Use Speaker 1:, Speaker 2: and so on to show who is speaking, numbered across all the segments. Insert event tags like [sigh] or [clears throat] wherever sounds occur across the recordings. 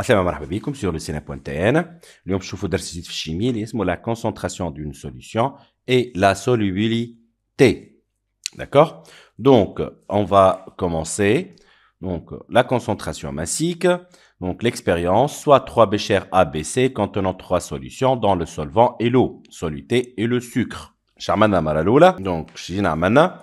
Speaker 1: Assalamu alaikum sur le Aujourd'hui, Nous allons vous faire la concentration d'une solution et la solubilité. D'accord Donc, on va commencer. Donc, la concentration massique. Donc, l'expérience, soit 3 béchers ABC contenant 3 solutions dans le solvant et l'eau, soluté et le sucre. Charmanda malo Donc, Chirana mana.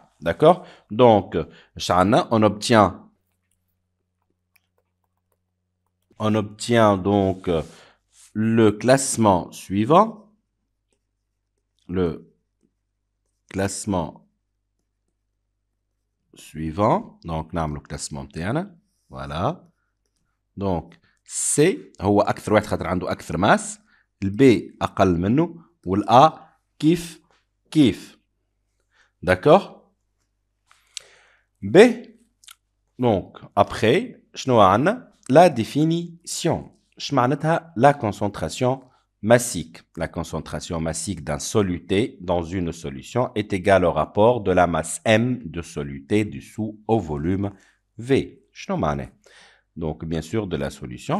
Speaker 1: D'accord Donc, on obtient on obtient donc le classement suivant. Le classement suivant. Donc, nous le classement Voilà. Donc, C, هو أكثر واحد خاطر عنده أكثر ماس. البي أقل منه. كيف كيف. D'accord B. Donc, après, la définition. la concentration massique. La concentration massique d'un soluté dans une solution est égale au rapport de la masse M de soluté du sous au volume V. Donc, bien sûr, de la solution,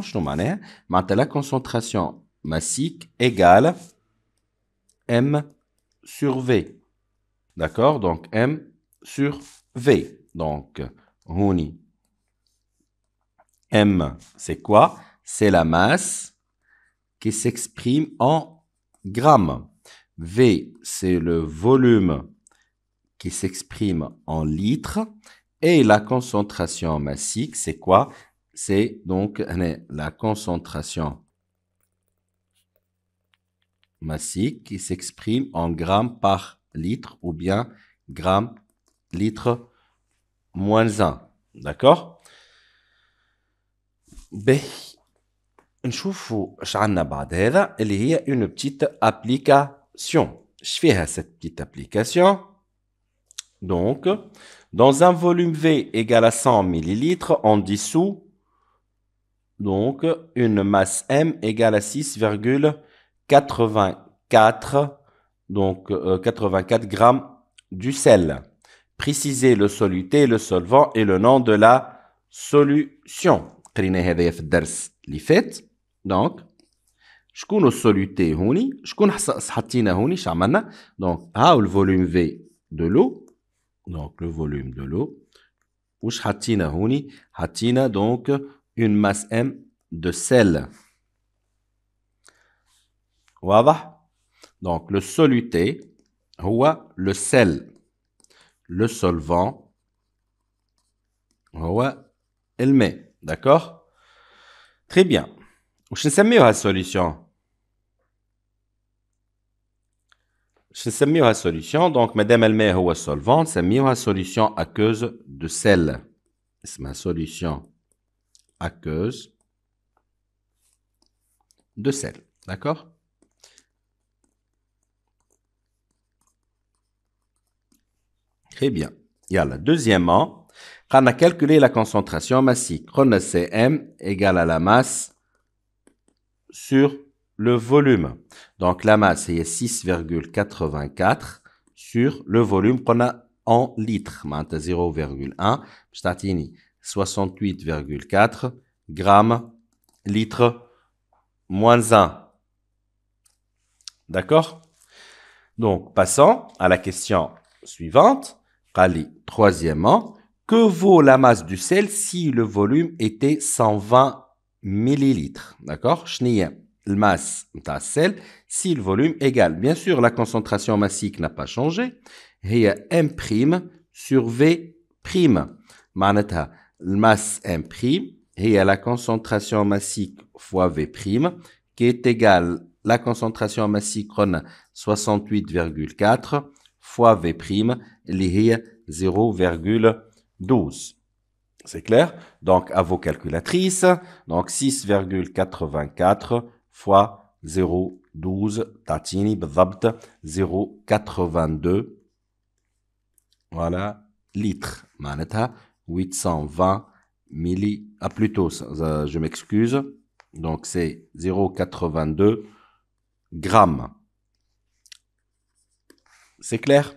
Speaker 1: la concentration massique égale M sur V. D'accord Donc, M sur V. Donc, huni. M, c'est quoi C'est la masse qui s'exprime en grammes. V, c'est le volume qui s'exprime en litres. Et la concentration massique, c'est quoi C'est donc la concentration massique qui s'exprime en grammes par litre ou bien grammes litres moins 1. D'accord B نشوفوا اش عندنا بعد هذا اللي هي une petite application. cette فيها cette petite dans un volume V égal à 100 ml on dissout donc une masse M égale à 6,84 donc 84 euh, grammes du sel. Précisez le soluté, le solvant et le nom de la solution. Quinine HBF ders lifet. Donc, je connais le soluté, hou ni, je connais sa tine, hou ni, Donc, le volume V de l'eau. Donc, le volume de l'eau. je tine, le soluté tine donc une masse m de sel. Wa Donc, le soluté, wa le sel le solvant ah elle met, d'accord très bien sais ne sais la solution Je sais la solution, donc Madame met le solvant la solution aqueuse de sel ma solution aqueuse de sel d'accord Eh bien. Yalla. Deuxièmement, on a calculé la concentration massique. On a CM égale à la masse sur le volume. Donc la masse est 6,84 sur le volume qu'on a en litres. 0,1. 68,4 grammes litres moins 1. D'accord Donc, passons à la question suivante. Allez, Troisièmement, que vaut la masse du sel si le volume était 120 millilitres D'accord Chniya. La masse de sel si le volume égal. Bien sûr, la concentration massique n'a pas changé. Il y a M' sur V'. la masse M' et la concentration massique fois V' qui est égale la concentration massique 68,4 fois V', prime, 0,12. C'est clair Donc, à vos calculatrices, donc 6,84 fois 0,12, tatini, 0,82, voilà, litres, maneta, 820 milli, ah, plutôt, je m'excuse, donc c'est 0,82 grammes. C'est clair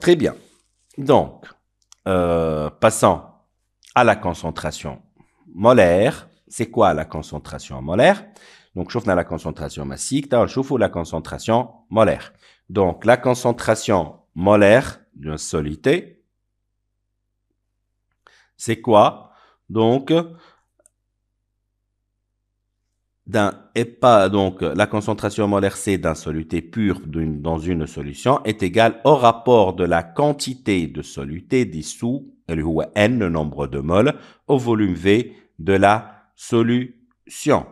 Speaker 1: Très bien. Donc, euh, passons à la concentration molaire. C'est quoi la concentration molaire Donc, chauffe à la concentration massique, on chauffe la concentration molaire. Donc, la concentration molaire d'une solité, c'est quoi Donc, donc la concentration molaire C d'un soluté pur dans une solution, est égale au rapport de la quantité de soluté dissous, N, le nombre de moles, au volume V de la solution.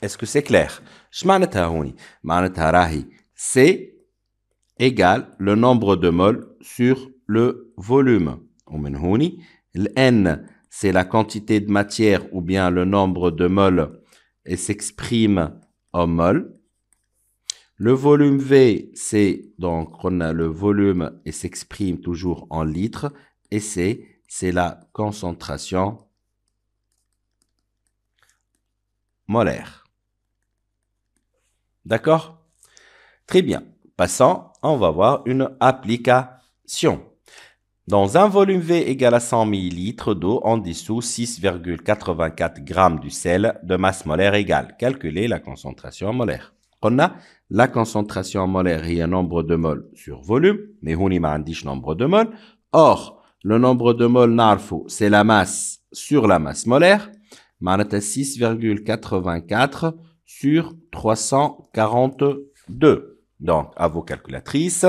Speaker 1: Est-ce que c'est clair C égale le nombre de moles sur le volume. N c'est la quantité de matière ou bien le nombre de moles et s'exprime en mol. Le volume V, c'est donc on a le volume et s'exprime toujours en litres. Et C, c'est la concentration molaire. D'accord Très bien. Passons, on va voir une application. Dans un volume V égal à 100 ml d'eau, on dissout 6,84 g du sel de masse molaire égale. Calculez la concentration molaire. On a la concentration molaire est un nombre de moles sur volume, mais on nombre de moles. Or, le nombre de moles narfo, c'est la masse sur la masse molaire. a 6,84 sur 342. Donc, à vos calculatrices.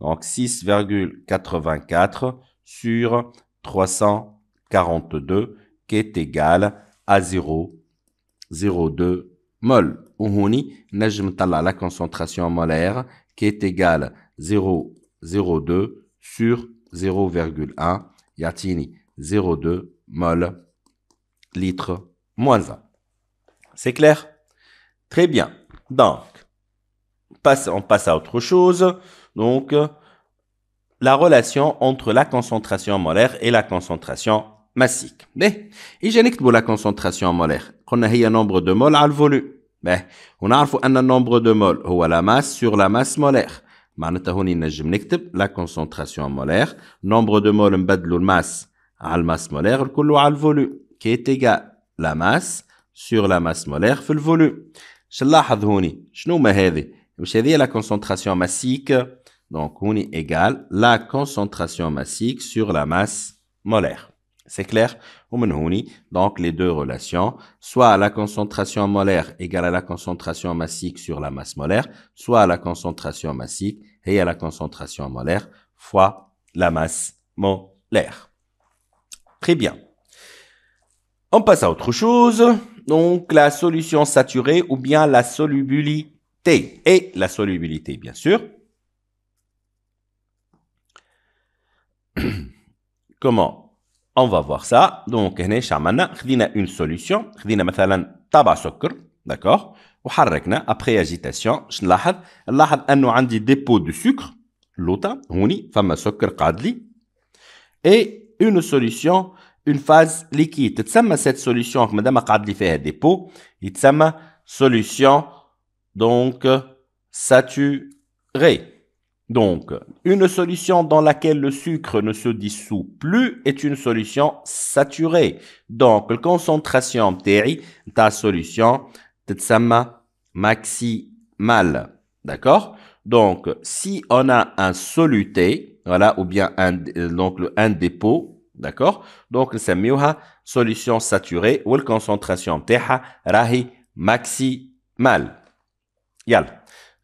Speaker 1: Donc, 6,84 sur 342 qui est égal à 0,02 mol. Ouhouni, najm la concentration molaire qui est égale 0,02 sur 0,1 yatini 0,2 mol litre moins 1. C'est clair Très bien. Donc, on passe à autre chose. Donc, la relation entre la concentration molaire et la concentration massique. Mais, et pour la concentration molaire. On a un nombre de moles à volume. Mais, on a un nombre de moles ou la masse sur la masse molaire. La concentration molaire, nombre de moles de masse à masse molaire, le volume, qui est égal la masse sur la masse molaire, le volume. Je l'ai je vous savez, la concentration massique, donc on égale la concentration massique sur la masse molaire. C'est clair Donc, les deux relations, soit la concentration molaire égale à la concentration massique sur la masse molaire, soit la concentration massique et à la concentration molaire fois la masse molaire. Très bien. On passe à autre chose. Donc, la solution saturée ou bien la solubilité et la solubilité, bien sûr. [clears throat] Comment on va voir ça Donc, on a une solution. On a un tabac sucre, d'accord Après agitation, y a un dépôt de sucre. L'OTA, on a un sucre Et une solution, une phase liquide. Cette solution, madame a un dépôt, il y a une solution donc saturé. Donc, une solution dans laquelle le sucre ne se dissout plus est une solution saturée. Donc, la concentration de ta solution, t'etsama maximale. D'accord Donc, si on a un soluté, voilà, ou bien un, euh, donc dépôt, d'accord Donc, c'est solution saturée, ou la concentration de rahi maximale je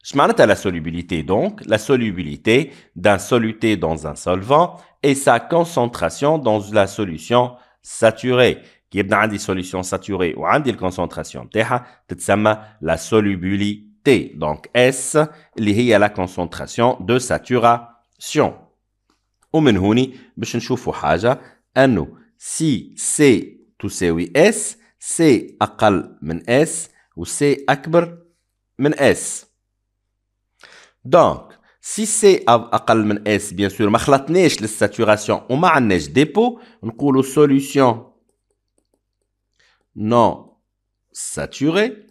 Speaker 1: اش la la solubilité donc La solubilité d'un soluté dans un solvant et sa concentration dans la solution saturée. Qui est dans عندي solution saturée وعندي الكونسنتراسيون concentration, تتسمى la solubilité donc S lié à la concentration de saturation. ومن Si باش نشوفوا حاجة oui S, c'est تساوي اس سي أقل من اس à أكبر men S. Donc, si c'est à qu'un S, bien sûr, ma chaleur neige, la saturation, on a pas de dépôt. On court la solution non saturée.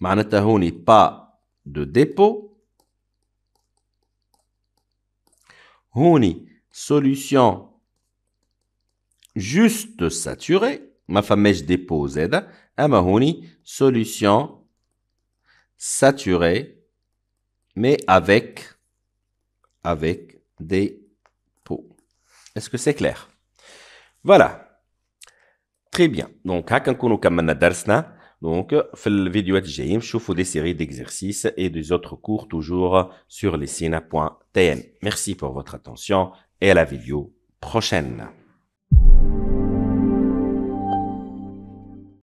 Speaker 1: Ma netahoni pas de dépôt. Oni solution juste saturée. Ma fa mes dépôt Z. la hein, solution saturé, mais avec, avec des pots. Est-ce que c'est clair Voilà. Très bien. Donc, هكا نكونوا كملنا درسنا. Donc, في Je vous des séries d'exercices et des autres cours toujours sur lesina.tn. Merci pour votre attention et à la vidéo prochaine.